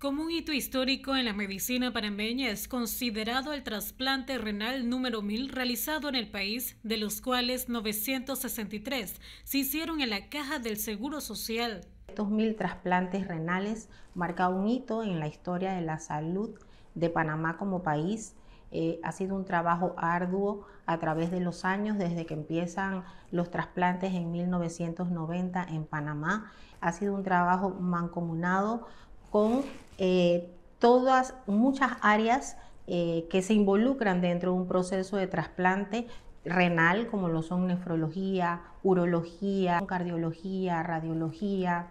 Como un hito histórico en la medicina panameña es considerado el trasplante renal número 1000 realizado en el país, de los cuales 963 se hicieron en la caja del Seguro Social. Estos mil trasplantes renales marca un hito en la historia de la salud de Panamá como país. Eh, ha sido un trabajo arduo a través de los años, desde que empiezan los trasplantes en 1990 en Panamá. Ha sido un trabajo mancomunado con eh, todas, muchas áreas eh, que se involucran dentro de un proceso de trasplante renal, como lo son nefrología, urología, cardiología, radiología,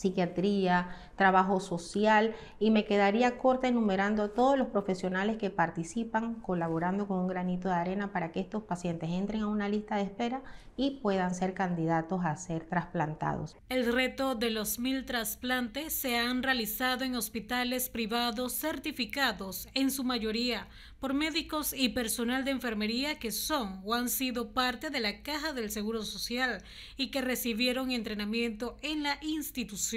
psiquiatría, trabajo social y me quedaría corta enumerando todos los profesionales que participan colaborando con un granito de arena para que estos pacientes entren a una lista de espera y puedan ser candidatos a ser trasplantados. El reto de los mil trasplantes se han realizado en hospitales privados certificados en su mayoría por médicos y personal de enfermería que son o han sido parte de la caja del Seguro Social y que recibieron entrenamiento en la institución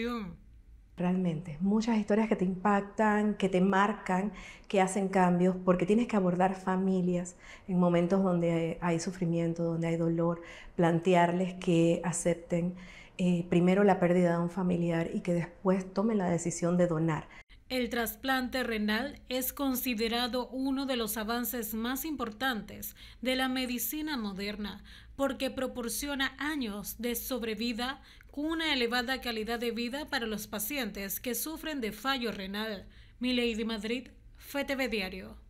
Realmente, muchas historias que te impactan, que te marcan, que hacen cambios, porque tienes que abordar familias en momentos donde hay sufrimiento, donde hay dolor, plantearles que acepten eh, primero la pérdida de un familiar y que después tomen la decisión de donar. El trasplante renal es considerado uno de los avances más importantes de la medicina moderna porque proporciona años de sobrevida con una elevada calidad de vida para los pacientes que sufren de fallo renal. Milady Madrid, FTV Diario.